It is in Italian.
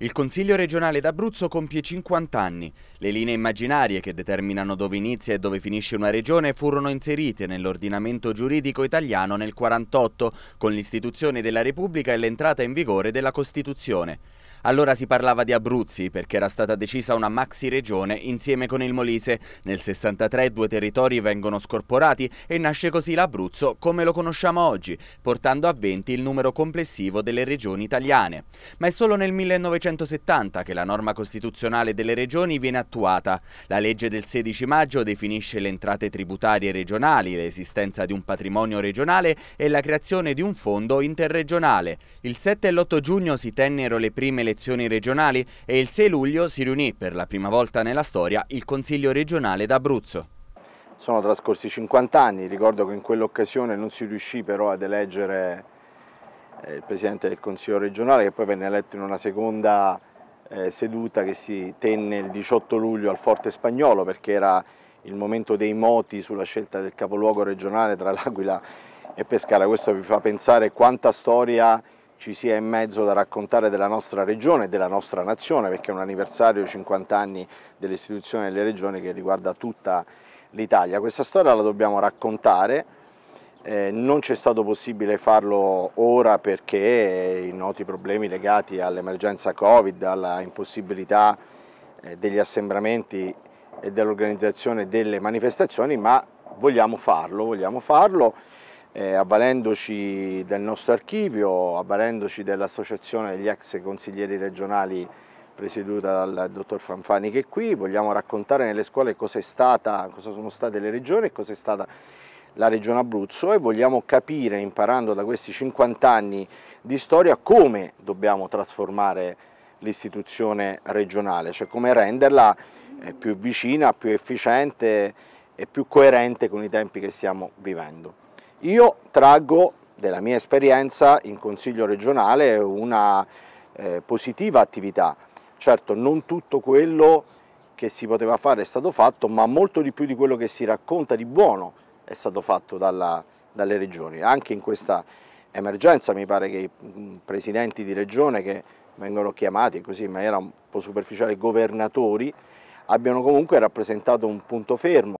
Il Consiglio regionale d'Abruzzo compie 50 anni. Le linee immaginarie che determinano dove inizia e dove finisce una regione furono inserite nell'ordinamento giuridico italiano nel 1948 con l'istituzione della Repubblica e l'entrata in vigore della Costituzione. Allora si parlava di Abruzzi perché era stata decisa una maxi regione insieme con il Molise. Nel 63 due territori vengono scorporati e nasce così l'Abruzzo come lo conosciamo oggi, portando a 20 il numero complessivo delle regioni italiane. Ma è solo nel 1900 1970 che la norma costituzionale delle regioni viene attuata. La legge del 16 maggio definisce le entrate tributarie regionali, l'esistenza di un patrimonio regionale e la creazione di un fondo interregionale. Il 7 e l'8 giugno si tennero le prime elezioni regionali e il 6 luglio si riunì per la prima volta nella storia il Consiglio regionale d'Abruzzo. Sono trascorsi 50 anni, ricordo che in quell'occasione non si riuscì però ad eleggere eh, il Presidente del Consiglio regionale che poi venne eletto in una seconda eh, seduta che si tenne il 18 luglio al Forte Spagnolo perché era il momento dei moti sulla scelta del capoluogo regionale tra L'Aquila e Pescara. Questo vi fa pensare quanta storia ci sia in mezzo da raccontare della nostra regione e della nostra nazione perché è un anniversario 50 anni dell'istituzione delle regioni che riguarda tutta l'Italia. Questa storia la dobbiamo raccontare eh, non c'è stato possibile farlo ora perché i noti problemi legati all'emergenza Covid, alla impossibilità eh, degli assembramenti e dell'organizzazione delle manifestazioni, ma vogliamo farlo, vogliamo farlo eh, avvalendoci del nostro archivio, avvalendoci dell'associazione degli ex consiglieri regionali presieduta dal dottor Fanfani che è qui, vogliamo raccontare nelle scuole cosa, è stata, cosa sono state le regioni e cosa è stata la regione Abruzzo e vogliamo capire, imparando da questi 50 anni di storia, come dobbiamo trasformare l'istituzione regionale, cioè come renderla eh, più vicina, più efficiente e più coerente con i tempi che stiamo vivendo. Io traggo della mia esperienza in Consiglio regionale una eh, positiva attività, certo non tutto quello che si poteva fare è stato fatto, ma molto di più di quello che si racconta di buono è stato fatto dalla, dalle regioni. Anche in questa emergenza mi pare che i mm, presidenti di regione che vengono chiamati così in maniera un po' superficiale governatori abbiano comunque rappresentato un punto fermo.